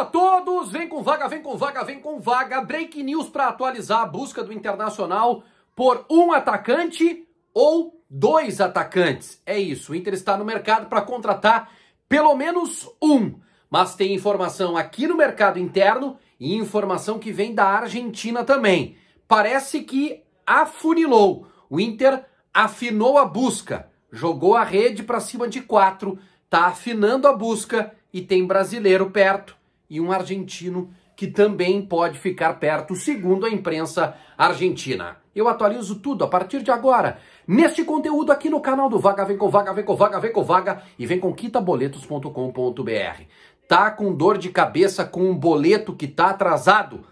a todos! Vem com vaga, vem com vaga, vem com vaga. Break news para atualizar a busca do Internacional por um atacante ou dois atacantes. É isso. O Inter está no mercado para contratar pelo menos um. Mas tem informação aqui no mercado interno e informação que vem da Argentina também. Parece que afunilou. O Inter afinou a busca, jogou a rede para cima de quatro, está afinando a busca e tem brasileiro perto e um argentino que também pode ficar perto, segundo a imprensa argentina. Eu atualizo tudo a partir de agora, neste conteúdo aqui no canal do Vaga Vem com Vaga, Vem com Vaga, Vem com Vaga e vem com quitaboletos.com.br. Tá com dor de cabeça com um boleto que tá atrasado?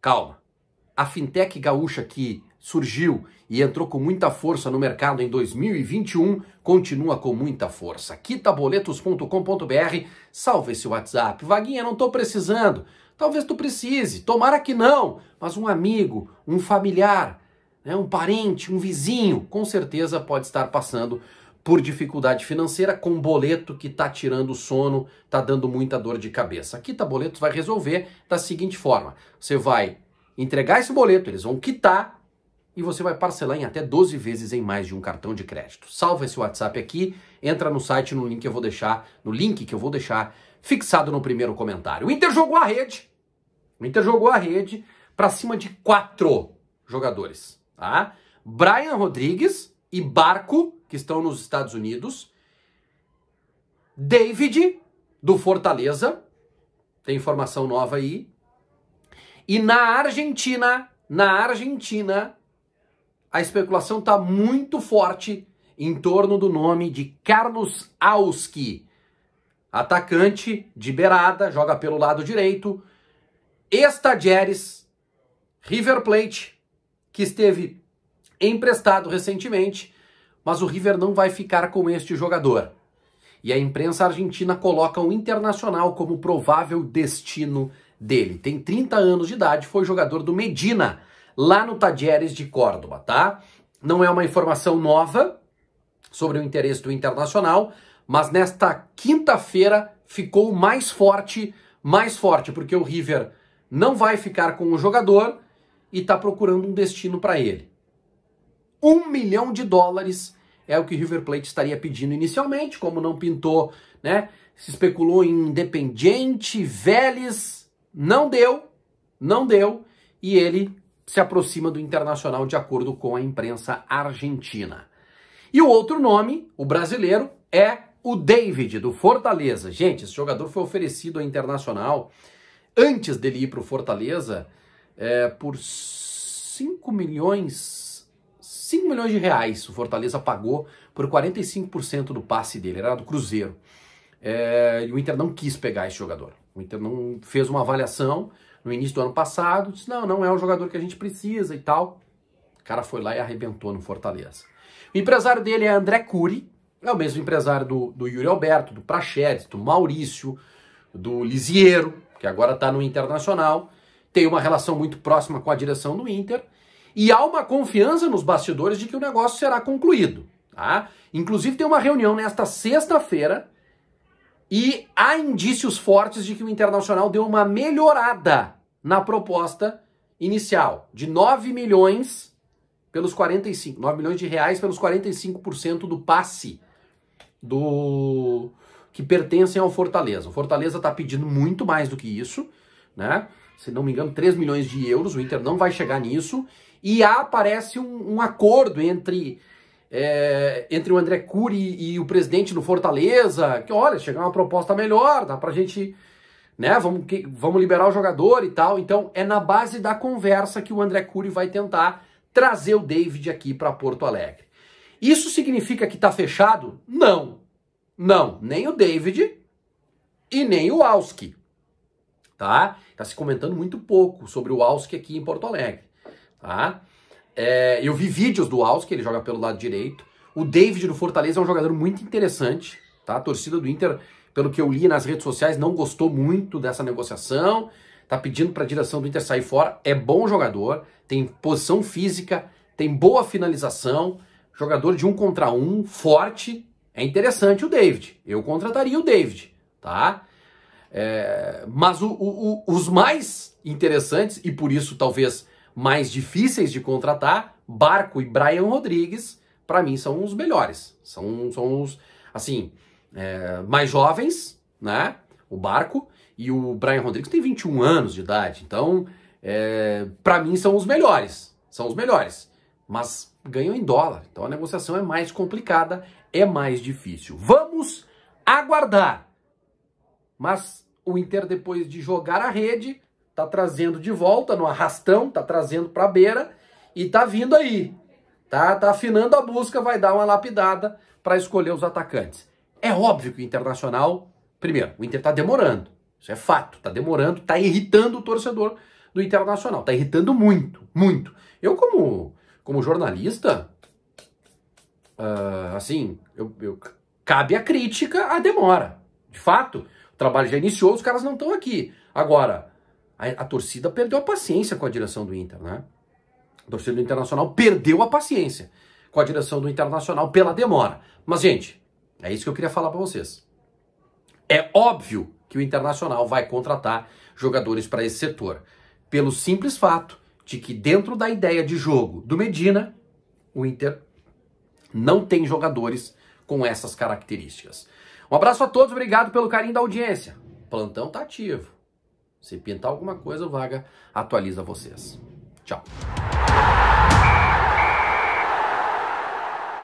Calma. A fintech gaúcha que surgiu e entrou com muita força no mercado em 2021, continua com muita força. Quitaboletos.com.br, salve esse WhatsApp. Vaguinha, não estou precisando. Talvez tu precise, tomara que não, mas um amigo, um familiar, né, um parente, um vizinho, com certeza pode estar passando por dificuldade financeira com um boleto que está tirando o sono, está dando muita dor de cabeça. A Quita Boletos vai resolver da seguinte forma: você vai entregar esse boleto, eles vão quitar e você vai parcelar em até 12 vezes em mais de um cartão de crédito. Salva esse WhatsApp aqui, entra no site no link que eu vou deixar, no link que eu vou deixar fixado no primeiro comentário. O Inter jogou a rede. O Inter jogou a rede para cima de quatro jogadores, tá? Brian Rodrigues e Barco, que estão nos Estados Unidos. David do Fortaleza, tem informação nova aí. E na Argentina, na Argentina, a especulação está muito forte em torno do nome de Carlos Auski, atacante de beirada, joga pelo lado direito, Estadieres, River Plate, que esteve emprestado recentemente, mas o River não vai ficar com este jogador. E a imprensa argentina coloca o Internacional como provável destino dele. Tem 30 anos de idade, foi jogador do Medina, lá no Tadieres de Córdoba, tá? Não é uma informação nova sobre o interesse do Internacional, mas nesta quinta-feira ficou mais forte, mais forte, porque o River não vai ficar com o jogador e está procurando um destino para ele. Um milhão de dólares é o que o River Plate estaria pedindo inicialmente, como não pintou, né? Se especulou em Independiente, Vélez, não deu, não deu, e ele se aproxima do internacional de acordo com a imprensa argentina. E o outro nome, o brasileiro, é o David, do Fortaleza. Gente, esse jogador foi oferecido ao internacional antes dele ir para o Fortaleza é, por 5 milhões. 5 milhões de reais o Fortaleza pagou por 45% do passe dele, era do Cruzeiro. É, e o Inter não quis pegar esse jogador. O Inter não fez uma avaliação, no início do ano passado, disse, não, não é o jogador que a gente precisa e tal. O cara foi lá e arrebentou no Fortaleza. O empresário dele é André Cury, é o mesmo empresário do, do Yuri Alberto, do Praxedes, do Maurício, do Lisiero, que agora está no Internacional, tem uma relação muito próxima com a direção do Inter, e há uma confiança nos bastidores de que o negócio será concluído. Tá? Inclusive tem uma reunião nesta sexta-feira, e há indícios fortes de que o Internacional deu uma melhorada na proposta inicial de 9 milhões pelos 45, 9 milhões de reais pelos 45% do passe do que pertencem ao Fortaleza. O Fortaleza está pedindo muito mais do que isso, né? Se não me engano, 3 milhões de euros, o Inter não vai chegar nisso. E aparece um, um acordo entre é, entre o André Cury e o presidente do Fortaleza, que olha, chegar uma proposta melhor, dá pra gente né? Vamos, que, vamos liberar o jogador e tal. Então é na base da conversa que o André Cury vai tentar trazer o David aqui para Porto Alegre. Isso significa que está fechado? Não. Não, nem o David e nem o Auski. Tá? Tá se comentando muito pouco sobre o Auski aqui em Porto Alegre, tá? É, eu vi vídeos do Auski, ele joga pelo lado direito. O David do Fortaleza é um jogador muito interessante, tá? A torcida do Inter pelo que eu li nas redes sociais, não gostou muito dessa negociação, tá pedindo para a direção do Inter sair fora. É bom jogador, tem posição física, tem boa finalização, jogador de um contra um, forte. É interessante o David. Eu contrataria o David, tá? É, mas o, o, o, os mais interessantes, e por isso talvez mais difíceis de contratar, Barco e Brian Rodrigues, para mim são os melhores. São, são os. Assim, é, mais jovens, né? O Barco e o Brian Rodrigues tem 21 anos de idade, então é, para mim são os melhores, são os melhores, mas ganham em dólar, então a negociação é mais complicada, é mais difícil. Vamos aguardar. Mas o Inter depois de jogar a rede tá trazendo de volta no arrastão, tá trazendo para beira e tá vindo aí. Tá, tá afinando a busca, vai dar uma lapidada para escolher os atacantes. É óbvio que o Internacional, primeiro, o Inter está demorando. Isso é fato, está demorando, está irritando o torcedor do Internacional, está irritando muito, muito. Eu como como jornalista, uh, assim, eu, eu, cabe a crítica à demora. De fato, o trabalho já é iniciou, os caras não estão aqui. Agora, a, a torcida perdeu a paciência com a direção do Inter, né? A torcida do Internacional perdeu a paciência com a direção do Internacional pela demora. Mas, gente, é isso que eu queria falar para vocês. É óbvio que o Internacional vai contratar jogadores para esse setor, pelo simples fato de que dentro da ideia de jogo do Medina, o Inter não tem jogadores com essas características. Um abraço a todos, obrigado pelo carinho da audiência. Plantão tá ativo. Se pintar alguma coisa, o Vaga atualiza vocês. Tchau.